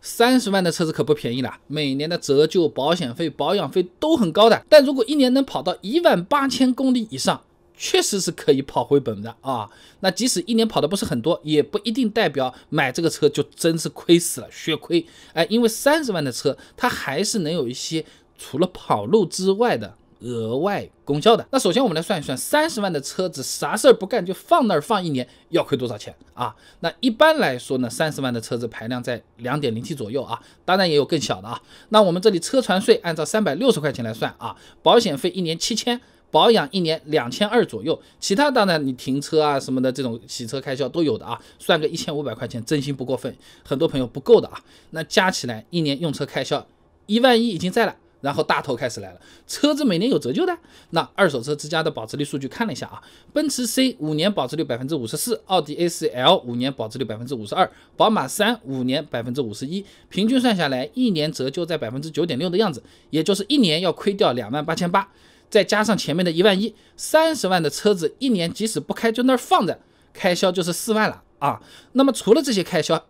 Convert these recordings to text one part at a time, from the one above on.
三十万的车子可不便宜了，每年的折旧、保险费、保养费都很高的。但如果一年能跑到一万八千公里以上，确实是可以跑回本的啊。那即使一年跑的不是很多，也不一定代表买这个车就真是亏死了血亏。哎，因为三十万的车，它还是能有一些除了跑路之外的。额外功效的。那首先我们来算一算，三十万的车子啥事儿不干就放那儿放一年要亏多少钱啊？那一般来说呢，三十万的车子排量在两点零 T 左右啊，当然也有更小的啊。那我们这里车船税按照三百六十块钱来算啊，保险费一年七千，保养一年两千二左右，其他当然你停车啊什么的这种洗车开销都有的啊，算个一千五百块钱真心不过分。很多朋友不够的啊，那加起来一年用车开销一万一已经在了。然后大头开始来了，车子每年有折旧的。那二手车之家的保值率数据看了一下啊，奔驰 C 五年保值率百分之五十四，奥迪 A4L 五年保值率百分之五十二，宝马三五年百分之五十一，平均算下来一年折旧在百分之九点六的样子，也就是一年要亏掉两万八千八，再加上前面的一万一，三十万的车子一年即使不开就那儿放着，开销就是四万了啊。那么除了这些开销。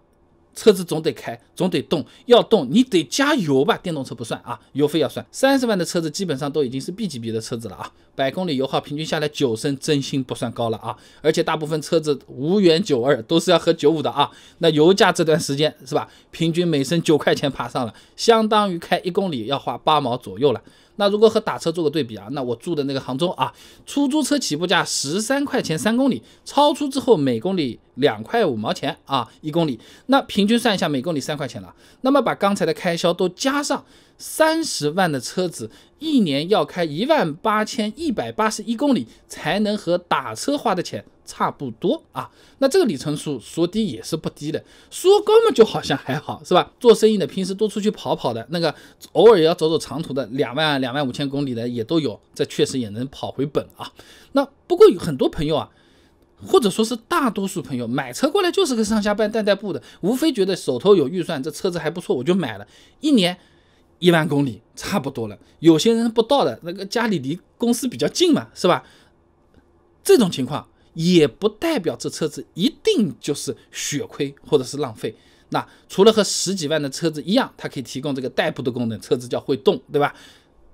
车子总得开，总得动，要动你得加油吧，电动车不算啊，油费要算。三十万的车子基本上都已经是 B 级别的车子了啊，百公里油耗平均下来九升，真心不算高了啊。而且大部分车子无缘九二，都是要喝九五的啊。那油价这段时间是吧，平均每升九块钱爬上了，相当于开一公里要花八毛左右了。那如果和打车做个对比啊，那我住的那个杭州啊，出租车起步价十三块钱三公里，超出之后每公里。两块五毛钱啊，一公里，那平均算一下，每公里三块钱了。那么把刚才的开销都加上，三十万的车子一年要开一万八千一百八十一公里，才能和打车花的钱差不多啊。那这个里程数说低也是不低的，说高嘛就好像还好是吧？做生意的平时多出去跑跑的那个，偶尔也要走走长途的，两万两万五千公里的也都有，这确实也能跑回本啊。那不过有很多朋友啊。或者说是大多数朋友买车过来就是个上下班代代步的，无非觉得手头有预算，这车子还不错，我就买了，一年一万公里差不多了。有些人不到的那个家里离公司比较近嘛，是吧？这种情况也不代表这车子一定就是血亏或者是浪费。那除了和十几万的车子一样，它可以提供这个代步的功能，车子叫会动，对吧？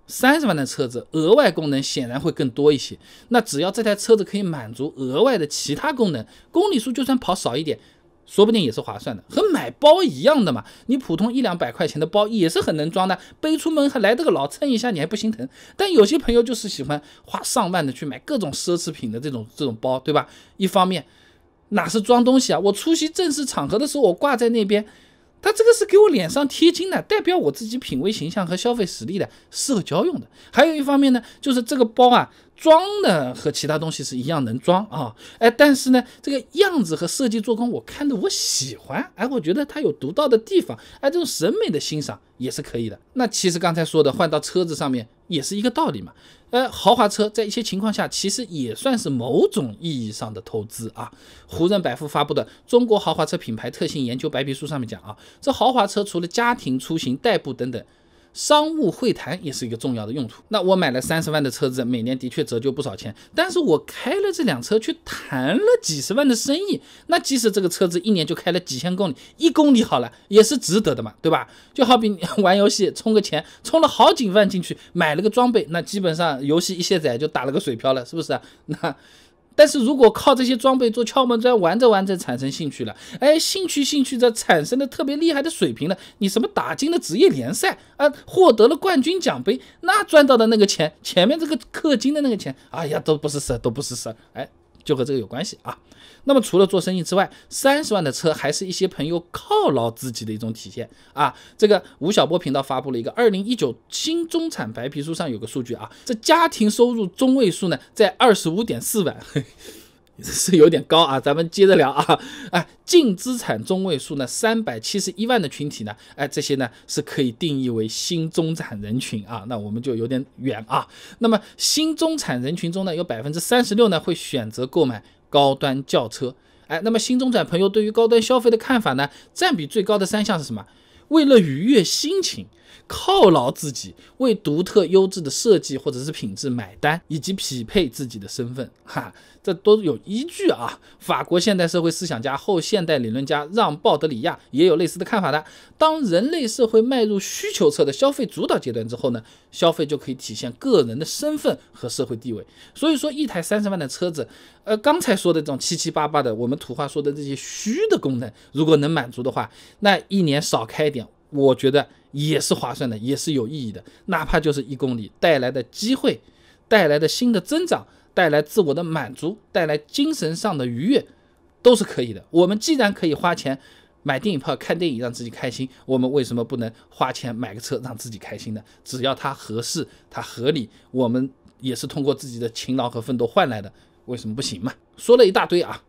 三十万的车子，额外功能显然会更多一些。那只要这台车子可以满足额外的其他功能，公里数就算跑少一点，说不定也是划算的。和买包一样的嘛，你普通一两百块钱的包也是很能装的，背出门还来这个老蹭一下，你还不心疼？但有些朋友就是喜欢花上万的去买各种奢侈品的这种这种包，对吧？一方面哪是装东西啊，我出席正式场合的时候，我挂在那边。它这个是给我脸上贴金的，代表我自己品味、形象和消费实力的社交用的。还有一方面呢，就是这个包啊，装的和其他东西是一样能装啊。哎，但是呢，这个样子和设计做工，我看着我喜欢。哎，我觉得它有独到的地方。哎，这种审美的欣赏也是可以的。那其实刚才说的换到车子上面。也是一个道理嘛，呃，豪华车在一些情况下其实也算是某种意义上的投资啊。胡润百富发布的《中国豪华车品牌特性研究白皮书》上面讲啊，这豪华车除了家庭出行、代步等等。商务会谈也是一个重要的用途。那我买了三十万的车子，每年的确折旧不少钱，但是我开了这辆车去谈了几十万的生意，那即使这个车子一年就开了几千公里，一公里好了也是值得的嘛，对吧？就好比 玩游戏充个钱，充了好几万进去，买了个装备，那基本上游戏一卸载就打了个水漂了，是不是？那。但是如果靠这些装备做敲门砖，玩着玩着产生兴趣了，哎，兴趣兴趣着产生的特别厉害的水平了，你什么打进的职业联赛啊，获得了冠军奖杯，那赚到的那个钱，前面这个氪金的那个钱，哎呀，都不是事都不是事哎。就和这个有关系啊。那么除了做生意之外，三十万的车还是一些朋友犒劳自己的一种体现啊。这个吴晓波频道发布了一个二零一九新中产白皮书，上有个数据啊，这家庭收入中位数呢在二十五点四万。是有点高啊，咱们接着聊啊，哎，净资产中位数呢，三百七十一万的群体呢，哎，这些呢是可以定义为新中产人群啊，那我们就有点远啊。那么新中产人群中呢，有百分之三十六呢会选择购买高端轿车，哎，那么新中产朋友对于高端消费的看法呢，占比最高的三项是什么？为了愉悦心情、犒劳自己、为独特优质的设计或者是品质买单，以及匹配自己的身份，哈，这都有依据啊。法国现代社会思想家、后现代理论家让·鲍德里亚也有类似的看法的。当人类社会迈入需求侧的消费主导阶段之后呢，消费就可以体现个人的身份和社会地位。所以说，一台三十万的车子，呃，刚才说的这种七七八八的，我们土话说的这些虚的功能，如果能满足的话，那一年少开。我觉得也是划算的，也是有意义的。哪怕就是一公里带来的机会，带来的新的增长，带来自我的满足，带来精神上的愉悦，都是可以的。我们既然可以花钱买电影票看电影让自己开心，我们为什么不能花钱买个车让自己开心呢？只要它合适，它合理，我们也是通过自己的勤劳和奋斗换来的，为什么不行嘛？说了一大堆啊，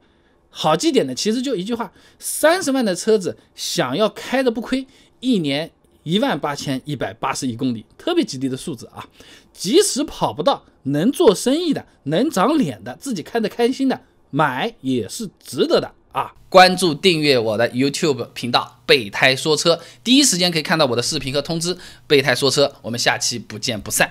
好记点的其实就一句话：三十万的车子想要开着不亏。一年一万八千一百八十一公里，特别吉利的数字啊！即使跑不到，能做生意的，能长脸的，自己开的开心的，买也是值得的啊！关注订阅我的 YouTube 频道“备胎说车”，第一时间可以看到我的视频和通知。备胎说车，我们下期不见不散。